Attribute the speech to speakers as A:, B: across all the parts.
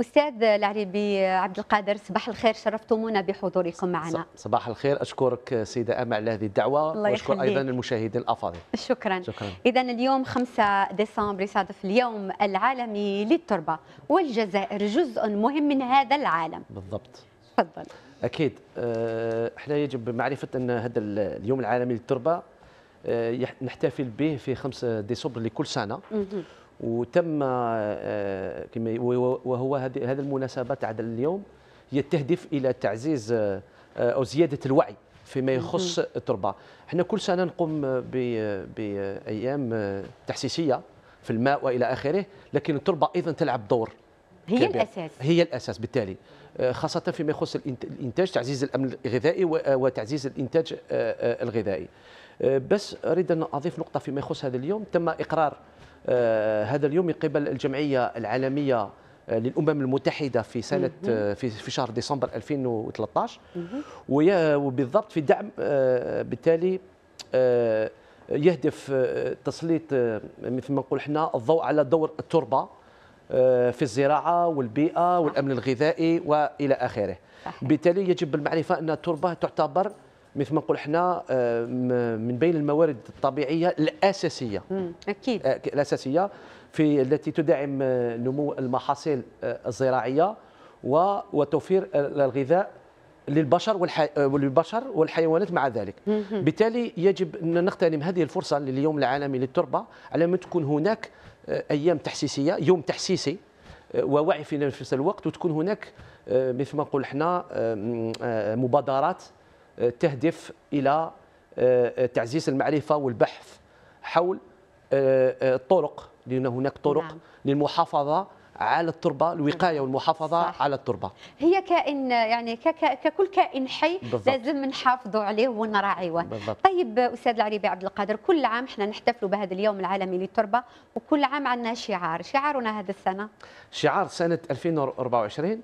A: استاذ العريبي عبد القادر صباح الخير شرفتمونا بحضوركم معنا
B: صباح الخير اشكرك سيده امل على هذه الدعوه الله واشكر ايضا المشاهدين الافاضل
A: شكرا, شكرا. اذا اليوم 5 ديسمبر يصادف اليوم العالمي للتربه والجزائر جزء مهم من هذا العالم بالضبط تفضل
B: اكيد آه، احنا يجب معرفه ان هذا اليوم العالمي للتربه آه، نحتفل به في 5 ديسمبر لكل سنه وتم آه، آه، كما وهو هذه المناسبه تاع اليوم يتهدف الى تعزيز آه، او زياده الوعي فيما يخص التربه احنا كل سنه نقوم بايام تحسيسيه في الماء والى اخره لكن التربه ايضا تلعب دور هي كبير. الاساس هي الاساس بالتالي خاصه فيما يخص الانتاج تعزيز الامن الغذائي وتعزيز الانتاج الغذائي بس اريد ان اضيف نقطه فيما يخص هذا اليوم تم اقرار آه، هذا اليوم من قبل الجمعية العالمية آه، للامم المتحده في سنه آه، في في شهر ديسمبر 2013 وبالضبط في دعم بالتالي يهدف تسليط مثل ما نقول حنا الضوء على دور التربه في الزراعه والبيئه والامن الغذائي والى اخره بالتالي يجب المعرفه ان التربه تعتبر مثل ما نقول حنا آه، من بين الموارد الطبيعيه الاساسيه اكيد آه، الاساسيه في التي تدعم آه، نمو المحاصيل الزراعيه وتوفير الغذاء للبشر والبشر والحيوانات مع ذلك بالتالي يجب ان نغتنم هذه الفرصه لليوم العالمي للتربه على ما تكون هناك ايام تحسيسيه يوم تحسيسي ووعي في نفس الوقت وتكون هناك مثل ما نقول حنا مبادرات آه، تهدف إلى آه، آه، تعزيز المعرفة والبحث حول الطرق لأن هناك طرق نعم. للمحافظة على التربه الوقايه نعم. والمحافظه صح. على التربه
A: هي كائن يعني ككل كائن حي بالضبط. لازم نحافظوا عليه ونراعيه طيب استاذ العريبي عبد القادر كل عام احنا نحتفلوا بهذا اليوم العالمي للتربه وكل عام عندنا شعار شعارنا هذا السنه
B: شعار سنه 2024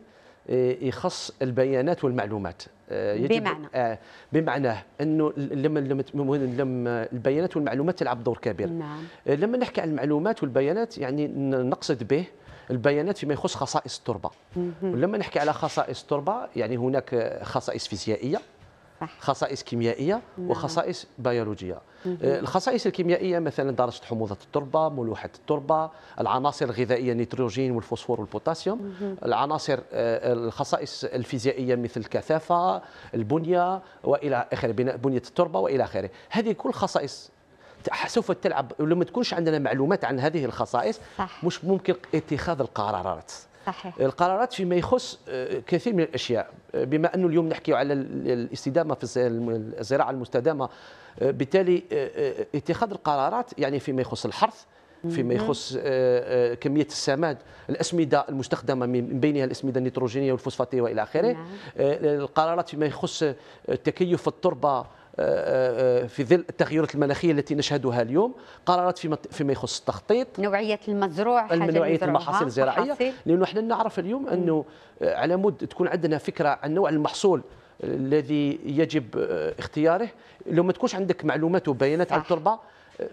B: آه، يخص البيانات والمعلومات آه، يجب بمعنى آه، بمعنى انه لما لما البيانات والمعلومات تلعب دور كبير نعم. لما نحكي عن المعلومات والبيانات يعني نقصد به البيانات فيما يخص خصائص التربه ولما نحكي على خصائص التربه يعني هناك خصائص فيزيائيه خصائص كيميائيه وخصائص نعم. بيولوجيه آه، الخصائص الكيميائيه مثلا درجه حموضه التربه ملوحه التربه العناصر الغذائيه النيتروجين والفوسفور والبوتاسيوم العناصر آه، الخصائص الفيزيائيه مثل الكثافه البنيه والى اخره بنيه التربه والى اخره هذه كل خصائص سوف تلعب لما تكونش عندنا معلومات عن هذه الخصائص صح. مش ممكن اتخاذ القرارات صحيح. القرارات فيما يخص آه، كثير من الاشياء آه، بما انه اليوم نحكي على الاستدامه في الزراعه المستدامه آه، بالتالي اتخاذ القرارات يعني فيما يخص الحرث فيما يخص كميه السماد الاسمده المستخدمه من بينها الاسمده النيتروجينيه والفوسفاتيه والى اخره نعم. القرارات فيما يخص تكيف التربه آه، آه، آه، في ظل التغيرات المناخيه التي نشهدها اليوم قرارات فيما فيما يخص التخطيط نوعيه المزروع نوعيه المحاصيل الزراعيه لانه احنا نعرف اليوم انه على مود تكون عندنا فكره عن نوع المحصول الذي يجب اختياره لو ما تكونش عندك معلومات وبيانات عن التربه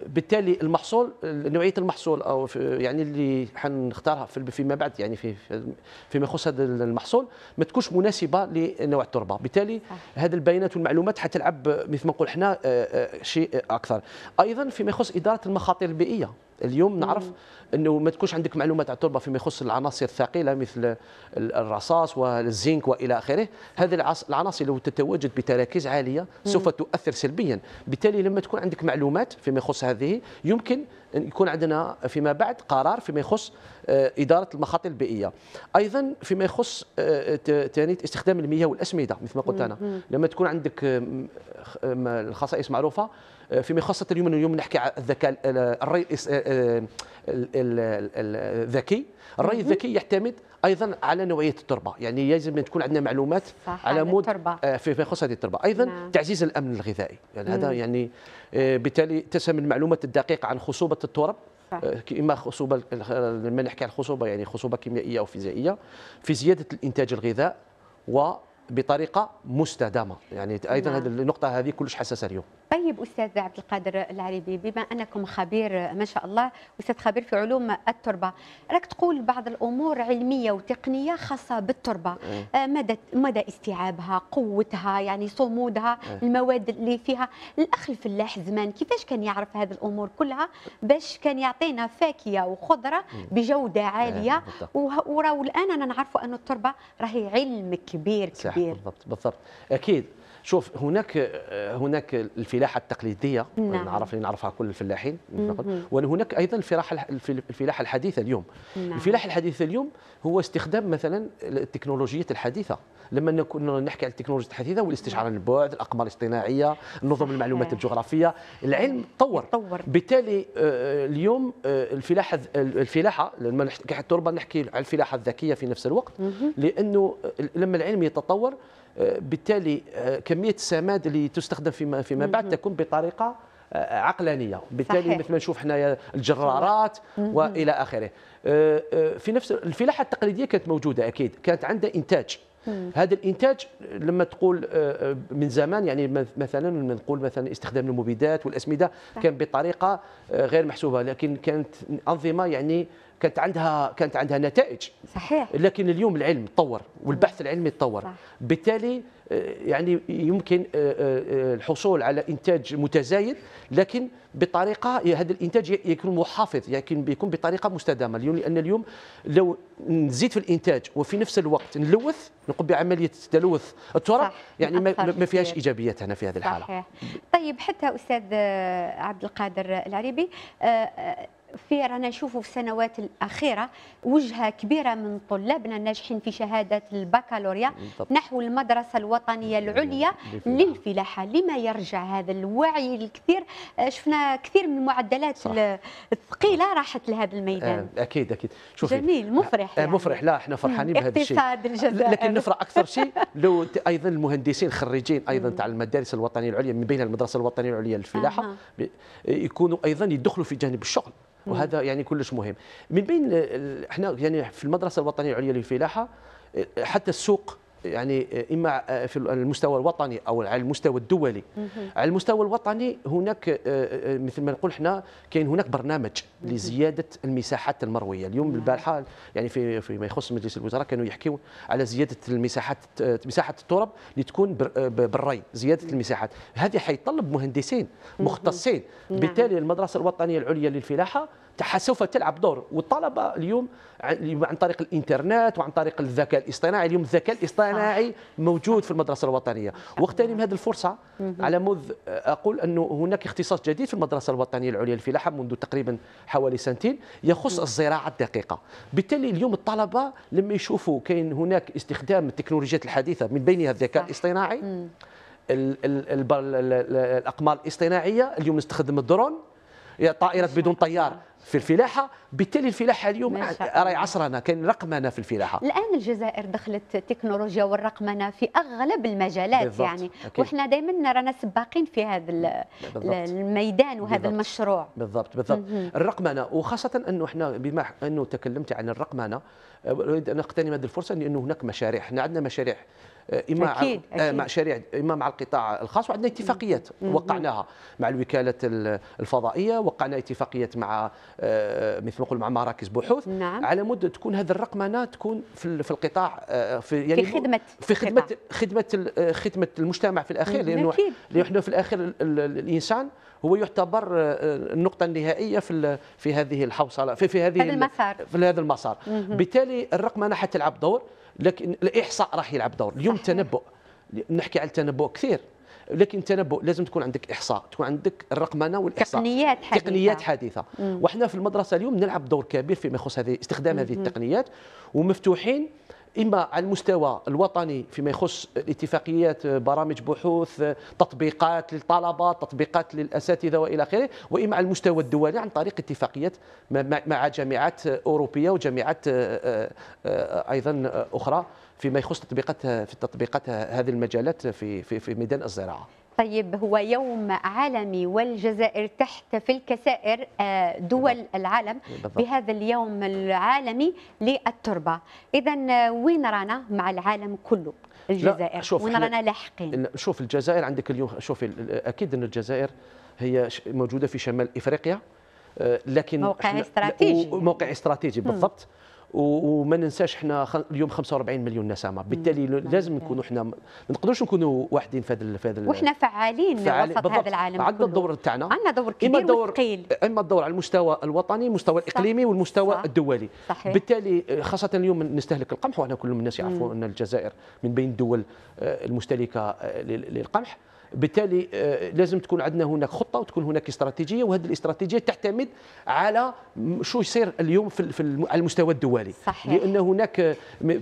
B: بالتالي المحصول نوعيه المحصول او في يعني اللي حنختارها في فيما بعد يعني في فيما يخص هذا المحصول ما تكونش مناسبه لنوع التربه بالتالي هذه البيانات والمعلومات حتلعب مثل ما نقول حنا آه، آه، شيء اكثر ايضا فيما يخص اداره المخاطر البيئيه اليوم نعرف انه ما تكونش عندك معلومات على التربه فيما يخص العناصر الثقيله مثل الرصاص والزنك والى اخره هذه العناصر لو تتواجد بتراكيز عاليه سوف تؤثر سلبيا بالتالي لما تكون عندك معلومات فيما يخص هذه يمكن أن يكون عندنا فيما بعد قرار فيما يخص آه، اداره المخاطر البيئيه ايضا فيما يخص ثاني آه، استخدام المياه والاسمده مثل ما قلت انا لما تكون عندك آه، الخصائص معروفه آه، فيما يخص اليوم اليوم نحكي على الذكاء آه، الري آه، الذكي الري الذكي يعتمد ايضا على نوعيه التربه يعني لازم تكون عندنا معلومات صح على مود فيما يخص هذه التربه ايضا نعم. تعزيز الامن الغذائي يعني هذا يعني بالتالي تسهم المعلومات الدقيقه عن خصوبه التراب اما خصوبه لما نحكي عن الخصوبه يعني خصوبه كيميائيه او فيزيائيه في زياده الانتاج الغذاء وبطريقه مستدامه يعني ايضا نعم. هذه النقطه هذه كلش حساسه اليوم
A: طيب استاذ عبد القادر العريبي بما انكم خبير ما شاء الله استاذ خبير في علوم التربه راك تقول بعض الامور علميه وتقنيه خاصه بالتربه مدى آه، مدى استيعابها قوتها يعني صمودها المواد اللي فيها الاخ الفلاح زمان كيفاش كان يعرف هذه الامور كلها باش كان يعطينا فاكهه وخضره بجوده عاليه وراو الان انا نعرفوا انه التربه راهي علم كبير كبير
B: بالضبط بالضبط اكيد شوف هناك آه، هناك الفلاحه التقليديه نعم. نعرف نعرفها كل الفلاحين وهناك ايضا الفلاحه الفلاحه الحديثه اليوم نعم. الفلاحه الحديثه اليوم هو استخدام مثلا التكنولوجيات الحديثه لما نكون نحكي على التكنولوجيا الحديثه والاستشعار عن نعم. البعد الاقمار الاصطناعيه نظم المعلومات الجغرافيه العلم تطور بالتالي آه، آه، اليوم الفلاحه الفلاحه لما نحكي التربه نحكي على الفلاحه الذكيه في نفس الوقت لانه لما العلم يتطور بالتالي آه، كميه السماد اللي تستخدم فيما فيما بعد تكون بطريقه آه، عقلانيه بالتالي صحيح. مثل ما نشوف حنايا الجرارات والى اخره آه، في نفس الفلاحه التقليديه كانت موجوده اكيد كانت عندها انتاج هذا الانتاج لما تقول من زمان يعني مثلا لما نقول مثلا استخدام المبيدات والاسمده كان بطريقه غير محسوبه لكن كانت انظمه يعني كانت عندها كانت عندها نتائج صحيح لكن اليوم العلم تطور والبحث العلمي تطور بالتالي آه، يعني يمكن آه، آه، الحصول على انتاج متزايد لكن بطريقه هذا الانتاج يكون محافظ يكون بيكون بطريقه مستدامه اليوم لان اليوم لو نزيد في الانتاج وفي نفس الوقت نلوث نقوم بعمليه تلوث التراب يعني ما فيهاش ايجابيات هنا في هذه الحاله صحيح.
A: طيب حتى استاذ عبد القادر العريبي في رانا نشوفوا في السنوات الاخيره وجهه كبيره من طلابنا الناجحين في شهاده البكالوريا نحو المدرسه الوطنيه العليا للفلاحه لما يرجع هذا الوعي الكثير آه، شفنا كثير من المعدلات الثقيله راحت لهذا الميدان
B: آه، اكيد اكيد شوفي جميل مفرح آه، يعني. مفرح لا احنا فرحانين بهذا الشيء اقتصاد الجزائر لكن نفرح اكثر شيء لو ايضا المهندسين خريجين ايضا تاع المدارس الوطنيه العليا من بين المدرسه الوطنيه العليا للفلاحه يكونوا ايضا يدخلوا في جانب الشغل وهذا يعني كلش مهم من بين احنا يعني في المدرسه الوطنيه العليا للفلاحه إيه، حتى السوق يعني اما في المستوى الوطني او على المستوى الدولي على المستوى الوطني هناك آه، آه، مثل ما نقول حنا كاين هناك برنامج لزياده المساحات المرويه اليوم البارحه يعني في فيما يخص مجلس الوزراء كانوا يحكيوا على زياده المساحات آه، مساحه التراب لتكون بالري زياده المساحات هذه حيطلب مهندسين مختصين نعم. بالتالي المدرسه الوطنيه العليا للفلاحه سوف تلعب دور والطلبه اليوم عن طريق الانترنت وعن طريق الذكاء الاصطناعي اليوم الذكاء الاصطناعي موجود في المدرسه الوطنيه نعم. واغتنم هذه الفرصه على مود اقول انه هناك اختصاص جديد في المدرسه الوطنيه العليا للفلاحه منذ تقريبا حوالي سنتين يخص الزراعه الدقيقه بالتالي اليوم الطلبه لما يشوفوا كاين هناك استخدام التكنولوجيات الحديثه من بينها الذكاء الاصطناعي الاقمار الاصطناعيه اليوم نستخدم الدرون طائرات بدون طيار في الفلاحه بالتالي الفلاحه اليوم راهي عصرنا كاين رقمنه في الفلاحه
A: الان الجزائر دخلت التكنولوجيا والرقمنه في اغلب المجالات بالضبط. يعني أكيد. وحنا دائما رانا سباقين في هذا الميدان وهذا بالضبط. المشروع
B: بالضبط بالضبط م -م. الرقمنه وخاصه انه احنا بما انه تكلمت عن الرقمنه اريد ان اقتنم هذه الفرصه لانه هناك مشاريع احنا عندنا مشاريع آه، اما أكيد. آه، أكيد. مشاريع اما مع القطاع الخاص وعندنا اتفاقيات وقعناها مع الوكالات الفضائيه وقعنا اتفاقيات مع آه، مثل ما نقول مع مراكز بحوث نعم. على مود تكون هذه الرقمنه تكون في القطاع في يعني في خدمه في خدمه خدمه خدمه المجتمع في الاخير لانه لانه في الاخير الانسان هو يعتبر النقطة النهائية في في هذه الحوصلة في في هذه هذا المسار في هذا المسار بالتالي الرقمنة حتلعب دور لكن الاحصاء راح يلعب دور اليوم التنبؤ نحكي على التنبؤ كثير لكن التنبؤ لازم تكون عندك احصاء تكون عندك الرقمنه والاحصاء تقنيات حديثه تقنيات حديثه وحنا في المدرسه اليوم نلعب دور كبير فيما يخص هذه استخدام هذه التقنيات ومفتوحين اما على المستوى الوطني فيما يخص الاتفاقيات برامج بحوث تطبيقات للطلبه تطبيقات للاساتذه والى اخره واما على المستوى الدولي عن طريق اتفاقيات مع جامعات اوروبيه وجامعات آه، آه، ايضا اخرى فيما يخص تطبيقات في تطبيقات هذه المجالات في في في ميدان الزراعه
A: طيب هو يوم عالمي والجزائر تحتفل كسائر آه، دول العالم بهذا اليوم العالمي للتربه اذا آه، وين رانا مع العالم كله الجزائر شوف وين رانا لاحقين
B: شوف الجزائر عندك اليوم شوف اكيد ان الجزائر هي موجوده في شمال افريقيا آه، لكن موقع استراتيجي موقع استراتيجي بالضبط م. وما ننساش احنا اليوم 45 مليون نسمه بالتالي لازم نكونوا احنا ما نقدروش نكونوا واحدين في هذا في هذا وحنا
A: فعالين, فعالين وسط هذا العالم عندنا الدور
B: تاعنا عندنا دور كبير إما وثقيل اما الدور على المستوى الوطني المستوى الاقليمي صح والمستوى صح الدولي صحيح بالتالي آه، خاصه اليوم نستهلك القمح وانا كل الناس يعرفوا ان الجزائر من بين الدول آه، المستهلكه آه، للقمح بالتالي آه، لازم تكون عندنا هناك خطه وتكون هناك استراتيجيه وهذه الاستراتيجيه تعتمد على شو يصير اليوم في, في على المستوى الدولي صحيح. لان هناك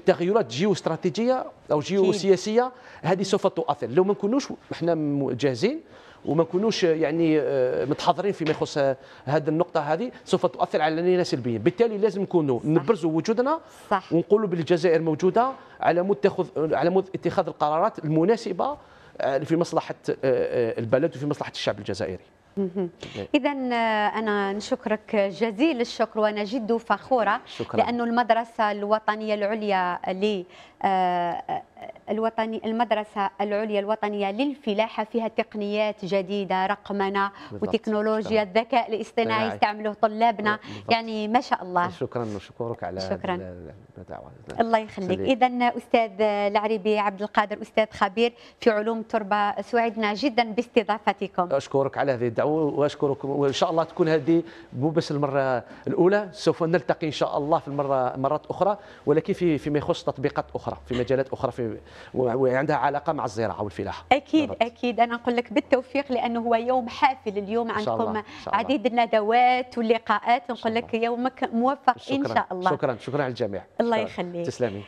B: تغيرات جيو استراتيجيه او جيو سياسيه هذه سوف تؤثر لو ما نكونوش احنا جاهزين وما نكونوش آه، يعني آه، متحضرين فيما يخص هذه النقطه هذه سوف تؤثر على علينا سلبيا بالتالي لازم نكونوا نبرزوا وجودنا صح. ونقولوا بالجزائر موجوده على مود على مود اتخاذ القرارات المناسبه آه، في مصلحه آه، آه، البلد وفي مصلحه الشعب الجزائري
A: نعم. إذا أنا نشكرك جزيل الشكر وأنا جد فخورة شكرا. لأن المدرسة الوطنية العليا الوطني المدرسه العليا الوطنيه للفلاحه فيها تقنيات جديده رقمنه وتكنولوجيا الذكاء الاصطناعي يستعملوه طلابنا بالضبط. يعني ما شاء الله
B: شكرا وشكرك على شكرا الله يخليك اذا
A: استاذ العريبي عبد القادر استاذ خبير في علوم التربه سعدنا جدا باستضافتكم
B: اشكرك على هذه الدعوه واشكركم وان شاء الله تكون هذه مو بس المره الاولى سوف نلتقي ان شاء الله في المره مرات اخرى ولكن في فيما يخص تطبيقات اخرى في مجالات اخرى في وعندها علاقه مع الزراعه والفلاحه اكيد بالضبط.
A: اكيد انا نقول لك بالتوفيق لانه هو يوم حافل اليوم عندكم عديد الندوات واللقاءات نقول لك يومك موفق شكرا. ان شاء الله شكرا
B: شكرا على الجميع الله يخليك تسلمي